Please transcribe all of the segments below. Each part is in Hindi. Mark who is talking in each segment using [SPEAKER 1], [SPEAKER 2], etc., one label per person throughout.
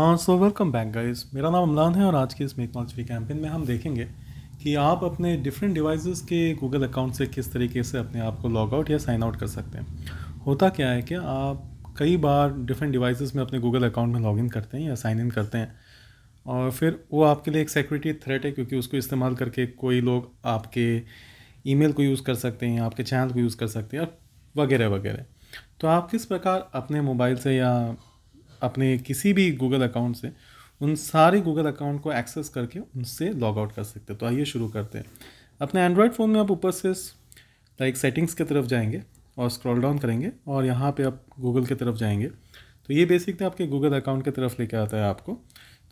[SPEAKER 1] हाँ सो वेलकम बैक गाइस मेरा नाम अमलान है और आज के इस मेक फ्री कैंपेन में हम देखेंगे कि आप अपने डिफरेंट डिवाइसेस के गूगल अकाउंट से किस तरीके से अपने आप को लॉग आउट या साइन आउट कर सकते हैं होता क्या है कि आप कई बार डिफरेंट डिवाइसेस में अपने गूगल अकाउंट में लॉग इन करते हैं या साइन इन करते हैं और फिर वो आपके लिए एक सिक्योरिटी थ्रेट है क्योंकि उसको इस्तेमाल करके कोई लोग आपके ईमेल को यूज़ कर सकते हैं आपके चैनल को यूज़ कर सकते हैं वगैरह वगैरह तो आप किस प्रकार अपने मोबाइल से या अपने किसी भी गूगल अकाउंट से उन सारे गूगल अकाउंट को एक्सेस करके उनसे लॉग आउट कर सकते हैं तो आइए शुरू करते हैं अपने एंड्रॉयड फ़ोन में आप ऊपर से लाइक सेटिंग्स की तरफ जाएंगे और स्क्रॉल डाउन करेंगे और यहाँ पे आप गूगल की तरफ जाएंगे तो ये बेसिकली आपके गूगल अकाउंट की तरफ लेके आता है आपको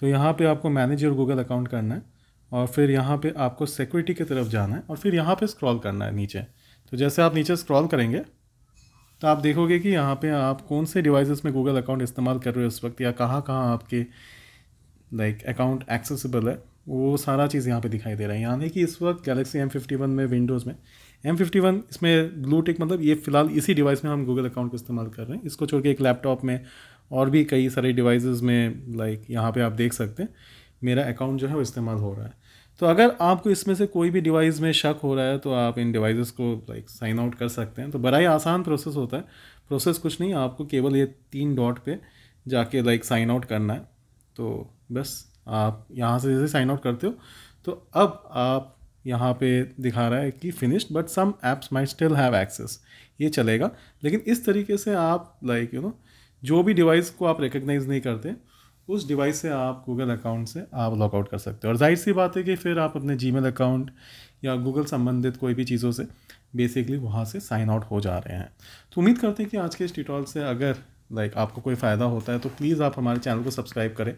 [SPEAKER 1] तो यहाँ पे आपको मैनेज योर गूगल अकाउंट करना है और फिर यहाँ पे आपको सिक्योरिटी की तरफ जाना है और फिर यहाँ पे स्क्रॉल करना है नीचे तो जैसे आप नीचे स्क्रॉल करेंगे तो आप देखोगे कि यहाँ पे आप कौन से डिवाइसेस में गूगल अकाउंट इस्तेमाल कर रहे हो इस वक्त या कहाँ कहाँ आपके लाइक अकाउंट एक्सेसिबल है वो सारा चीज़ यहाँ पे दिखाई दे रहा है यानी कि इस वक्त गैलेक्सी एम फिफ्टी वन में विंडोज़ में एम फिफ्टी वन इसमें ब्लूटिक मतलब ये फिलहाल इसी डिवाइस में हम गूगल अकाउंट को इस्तेमाल कर रहे हैं इसको छोड़ के एक लैपटॉप में और भी कई सारे डिवाइसेस में लाइक यहाँ पे आप देख सकते हैं मेरा अकाउंट जो है वो इस्तेमाल हो रहा है तो अगर आपको इसमें से कोई भी डिवाइस में शक हो रहा है तो आप इन डिवाइसेस को लाइक साइन आउट कर सकते हैं तो बड़ा ही आसान प्रोसेस होता है प्रोसेस कुछ नहीं आपको केवल ये तीन डॉट पे जाके लाइक साइन आउट करना है तो बस आप यहाँ से जैसे साइन आउट करते हो तो अब आप यहाँ पे दिखा रहा है कि finished but some apps may still have access ये चलेगा लेकिन इस तरीके से आप लाइक यू नो जो भी डिवाइस को आप रिकग्नाइज नहीं करते उस डिवाइस से आप गूगल अकाउंट से आप लॉकआउट कर सकते हो और जाहिर सी बात है कि फिर आप अपने जी अकाउंट या गूगल संबंधित कोई भी चीज़ों से बेसिकली वहाँ से साइन आउट हो जा रहे हैं तो उम्मीद करते हैं कि आज के इस ट्यूटोरियल से अगर लाइक आपको कोई फ़ायदा होता है तो प्लीज़ आप हमारे चैनल को सब्सक्राइब करें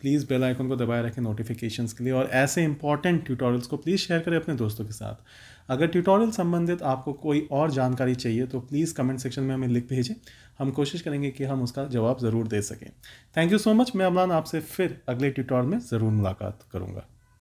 [SPEAKER 1] प्लीज़ बेल आइकन को दबाए रखें नोटिफिकेशन के लिए और ऐसे इंपॉर्टेंट ट्यूटोरियल्स को प्लीज़ शेयर करें अपने दोस्तों के साथ अगर ट्यूटोरियल संबंधित आपको कोई और जानकारी चाहिए तो प्लीज़ कमेंट सेक्शन में हमें लिख भेजें हम कोशिश करेंगे कि हम उसका जवाब ज़रूर दे सकें थैंक यू सो मच मैं अमलान आपसे फिर अगले ट्यूटोरियल में ज़रूर मुलाकात करूँगा